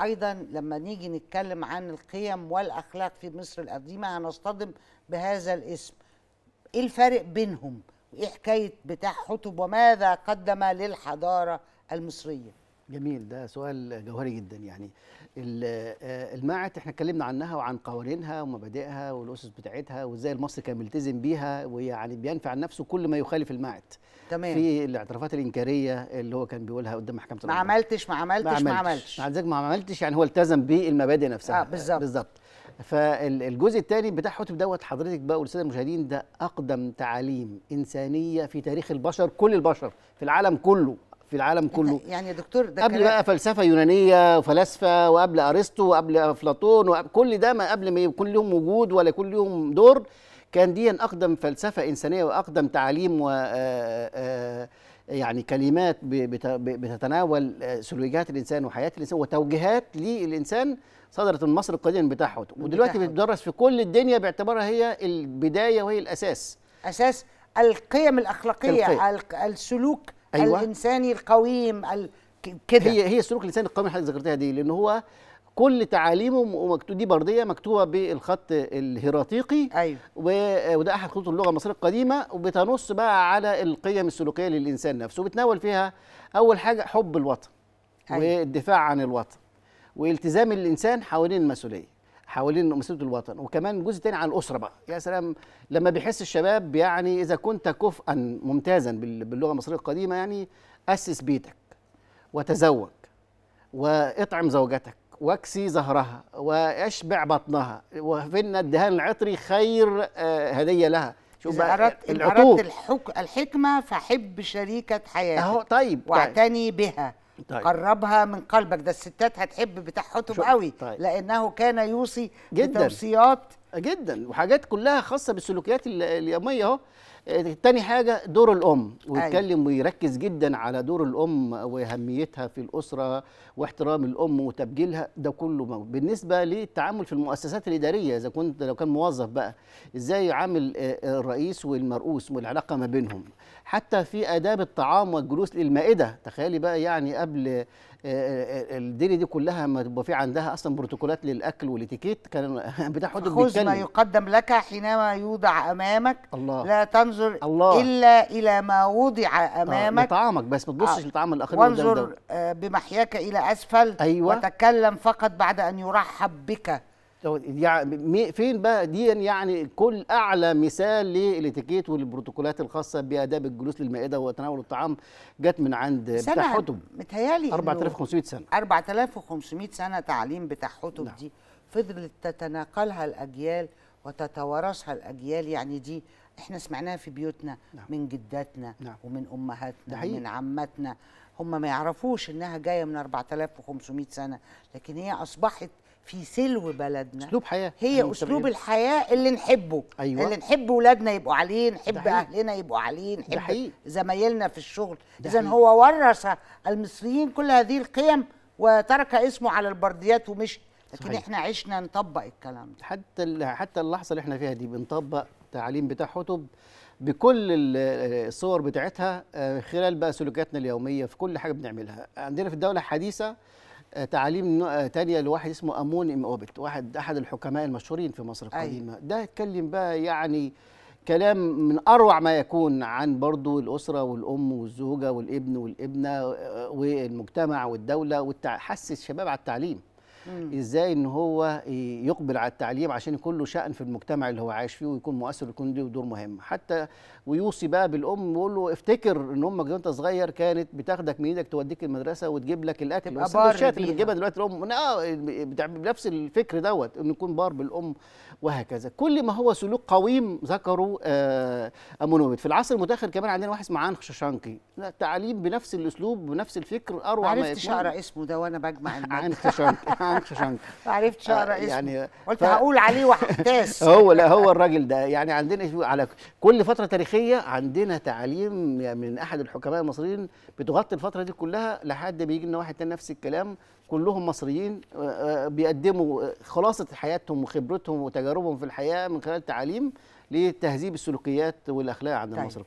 ايضا لما نيجي نتكلم عن القيم والاخلاق في مصر القديمه هنصطدم بهذا الاسم ايه الفرق بينهم وايه حكايه بتاع حطب وماذا قدم للحضاره المصريه جميل ده سؤال جوهري جدا يعني آه، الماعت احنا اتكلمنا عنها وعن قوانينها ومبادئها والاسس بتاعتها وازاي المصري كان ملتزم بيها ويعني بينفع عن نفسه كل ما يخالف الماعت تمام في الاعترافات الانكاريه اللي هو كان بيقولها قدام محكمه ما عملتش ما عملتش ما عملتش ما عملتش مع ذلك ما عملتش يعني هو التزم بالمبادئ نفسها اه بالظبط بالظبط فالجزء الثاني بتاع حوتب دوت حضرتك بقى والساده المشاهدين ده اقدم تعاليم انسانيه في تاريخ البشر كل البشر في العالم كله في العالم كله يعني يا دكتور ده قبل بقى فلسفه يونانيه وفلاسفه وقبل ارسطو وقبل افلاطون وكل ده ما قبل ما يكون لهم وجود ولا يكون لهم دور كان دي اقدم فلسفه انسانيه واقدم تعاليم و يعني كلمات بتتناول سلوكيات الانسان وحياه الانسان وتوجيهات للانسان صدرت من مصر القديم بتاعه ودلوقتي بتدرس في كل الدنيا باعتبارها هي البدايه وهي الاساس اساس القيم الاخلاقيه القيم. السلوك أيوة. الانساني القويم ال... كده هي هي السلوك الانساني القويم اللي حضرتك ذكرتها دي لان هو كل تعاليمه مكتوب دي برديه مكتوبه بالخط الهيراطيقي ايوه وده احد خطوط اللغه المصريه القديمه وبتنص بقى على القيم السلوكيه للانسان نفسه وبتناول فيها اول حاجه حب الوطن أيوة. والدفاع عن الوطن والتزام الانسان حوالين المسؤوليه حوالين مسيره الوطن وكمان جزء تاني عن الاسره بقى يا سلام لما بيحس الشباب يعني اذا كنت كفءا ممتازا باللغه المصريه القديمه يعني اسس بيتك وتزوج واطعم زوجتك واكسي زهرها واشبع بطنها وفينا الدهان العطري خير آه، هديه لها شوف بقى أردت العطور أردت الحكمة فحب شريكة حياتك أهو طيب, طيب. واعتني طيب. بها طيب. قربها من قلبك ده الستات هتحب بتاعهم قوي طيب. لانه كان يوصي جدا بتوصيات جدا وحاجات كلها خاصه بالسلوكيات اليوميه اهو آه، تاني حاجه دور الام أيوة. ويتكلم أيوة. ويركز جدا على دور الام واهميتها في الاسره واحترام الام وتبجيلها ده كله موجود. بالنسبه للتعامل في المؤسسات الاداريه اذا كنت لو كان موظف بقى ازاي يعامل آه، الرئيس والمرؤوس والعلاقه ما بينهم حتى في اداب الطعام والجلوس للمائده تخيلي بقى يعني قبل آه، الدنيا دي كلها ما تبقى في عندها اصلا بروتوكولات للاكل والاتيكيت كان بتاع حدود ما يقدم لك حينما يوضع امامك الله. لا تنظر الله. الا الى ما وضع امامك آه. لطعامك بس ما تبصش آه. لطعام الاخرين وانظر آه بمحياك الى اسفل أيوة. وتكلم فقط بعد ان يرحب بك يعني فين بقى دي يعني كل اعلى مثال للاتيكيت والبروتوكولات الخاصه باداب الجلوس للمائده وتناول الطعام جت من عند بتاع حتب متهيالي 4500 سنه 4500 سنه تعليم بتاع حتب نعم. دي فضلت تتناقلها الأجيال وتتوارثها الأجيال يعني دي احنا سمعناها في بيوتنا نعم. من جداتنا نعم. ومن أمهاتنا حقيقي. ومن عماتنا هم ما يعرفوش انها جايه من 4500 سنه لكن هي اصبحت في سلو بلدنا اسلوب حياه هي اسلوب إيه؟ الحياه اللي نحبه أيوة. اللي نحب اولادنا يبقوا عليه نحب اهلنا يبقوا عليه نحب زمايلنا في الشغل اذا هو ورث المصريين كل هذه القيم وترك اسمه على البرديات ومشي لكن صحيح. احنا عشنا نطبق الكلام ده حتى حتى اللحظه اللي احنا فيها دي بنطبق تعاليم بتاع حطب بكل الصور بتاعتها آه، خلال بقى سلوكياتنا اليوميه في كل حاجه بنعملها عندنا في الدوله الحديثه آه، تعاليم آه، تانية لواحد اسمه أمون إم أوبت واحد أحد الحكماء المشهورين في مصر أيوة. القديمة أيوة. ده اتكلم بقى يعني كلام من أروع ما يكون عن برضو الأسرة والأم والزوجة والابن والابنة والمجتمع والدولة وحسس الشباب على التعليم ازاي ان هو يقبل على التعليم عشان يكون له شأن في المجتمع اللي هو عايش فيه ويكون مؤثر ويكون له دور مهم حتى ويوصي بقى بالام ويقول له افتكر ان امك وانت صغير كانت بتاخدك من ايدك توديك المدرسه وتجيب لك الاكل والسندوتشات اللي بتجيبها دلوقتي الام اه بنفس الفكر دوت انه يكون بار بالام وهكذا كل ما هو سلوك قويم ذكره آه في العصر المتاخر كمان عندنا واحد اسمه عنخ شانكي تعليم بنفس الاسلوب بنفس الفكر اروع ما يكون عرفت شعر اسمه ده وانا بجمع عنخ شانكي عنكش شنك ما عرفتش اقرا آه، اسمه يعني قلت ف... هقول عليه وحتاس هو لا هو الراجل ده يعني عندنا على كل فتره تاريخيه عندنا تعاليم من احد الحكماء المصريين بتغطي الفتره دي كلها لحد بيجي لنا واحد تاني نفس الكلام كلهم مصريين آه، آه، بيقدموا خلاصه حياتهم وخبرتهم وتجاربهم في الحياه من خلال تعاليم لتهذيب السلوكيات والاخلاق عند طيب. المصري